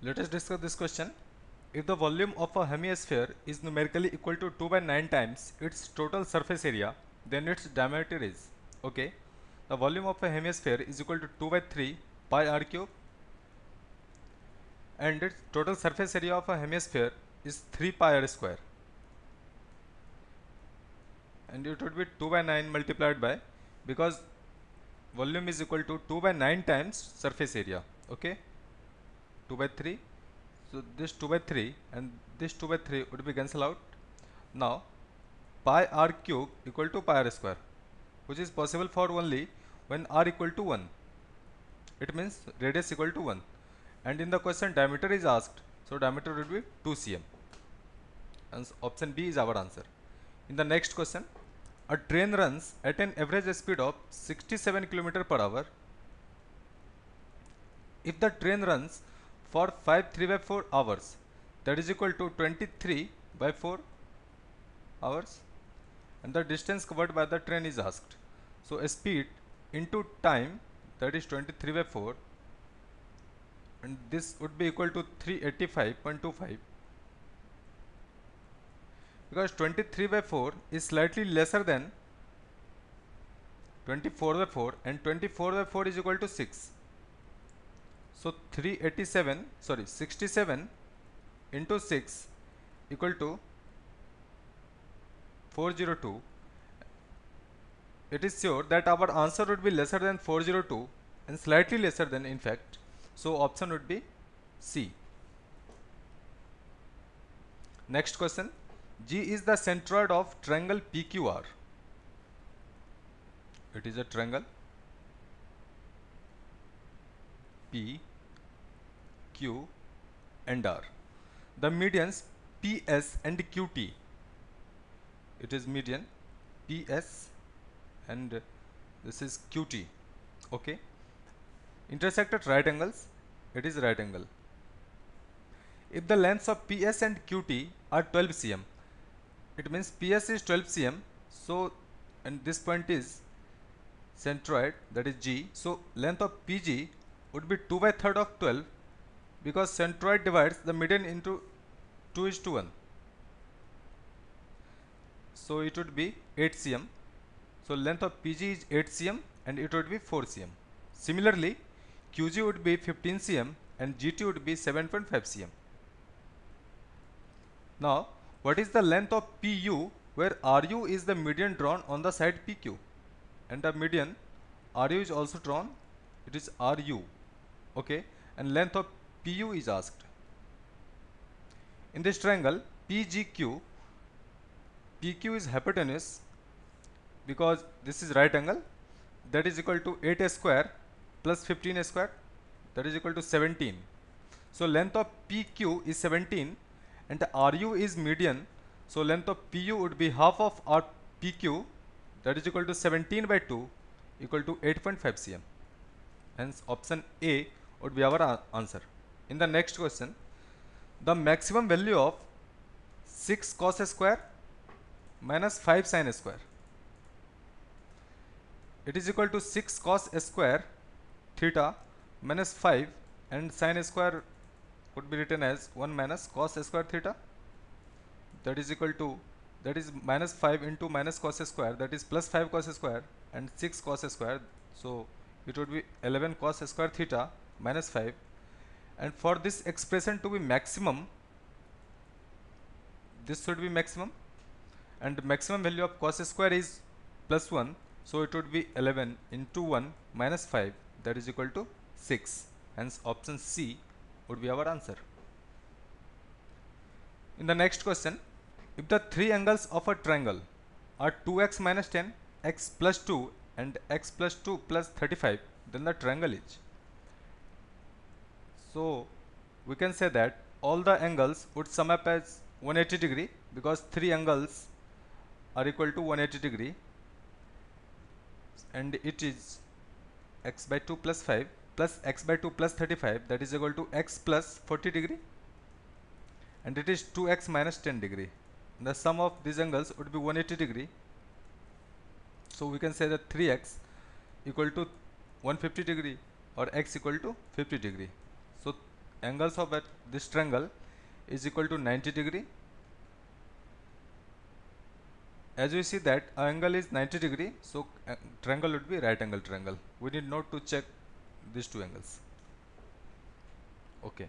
Let us discuss this question. If the volume of a hemisphere is numerically equal to 2 by 9 times its total surface area, then its diameter is, okay. The volume of a hemisphere is equal to 2 by 3 pi r cube and its total surface area of a hemisphere is 3 pi r square and it would be 2 by 9 multiplied by because volume is equal to 2 by 9 times surface area okay 2 by 3 so this 2 by 3 and this 2 by 3 would be cancelled out now pi r cube equal to pi r square which is possible for only when r equal to 1 it means radius equal to 1 and in the question diameter is asked so diameter would be 2 cm and option B is our answer in the next question a train runs at an average speed of 67 km per hour if the train runs for 5 3 by 4 hours that is equal to 23 by 4 hours and the distance covered by the train is asked so a speed into time that is 23 by 4 and this would be equal to 385.25 because 23 by 4 is slightly lesser than 24 by 4 and 24 by 4 is equal to 6 so 387 sorry 67 into 6 equal to 402 it is sure that our answer would be lesser than 402 and slightly lesser than in fact so option would be C. Next question G is the centroid of triangle PQR it is a triangle P Q and R. The medians PS and QT. It is median PS and this is QT. Okay. Intersect at right angles. It is right angle. If the lengths of PS and QT are 12 cm, it means PS is 12 cm. So and this point is centroid that is G. So length of PG would be 2 by 3rd of 12 because centroid divides the median into 2 is to 1 so it would be 8 cm so length of PG is 8 cm and it would be 4 cm similarly QG would be 15 cm and GT would be 7.5 cm now what is the length of PU where RU is the median drawn on the side PQ and the median RU is also drawn it is RU okay and length of PU is asked. In this triangle PGQ, PQ is hypotenuse because this is right angle that is equal to 8 a square plus 15 a square that is equal to 17. So length of PQ is 17 and RU is median so length of PU would be half of R PQ that is equal to 17 by 2 equal to 8.5 cm. Hence option A would be our answer. In the next question, the maximum value of 6 cos square minus 5 sin square. It is equal to 6 cos square theta minus 5 and sin square could be written as 1 minus cos square theta that is equal to that is minus 5 into minus cos square that is plus 5 cos square and 6 cos square so it would be 11 cos square theta minus 5 and for this expression to be maximum this should be maximum and the maximum value of cos square is plus 1 so it would be 11 into 1 minus 5 that is equal to 6 hence option C would be our answer. In the next question if the three angles of a triangle are 2x minus 10 x plus 2 and x plus 2 plus 35 then the triangle is so we can say that all the angles would sum up as 180 degree because three angles are equal to 180 degree and it is x by 2 plus 5 plus x by 2 plus 35 that is equal to x plus 40 degree and it is 2x minus 10 degree the sum of these angles would be 180 degree so we can say that 3x equal to 150 degree or x equal to 50 degree angles of this triangle is equal to 90 degree as we see that angle is 90 degree so uh, triangle would be right angle triangle we need not to check these two angles okay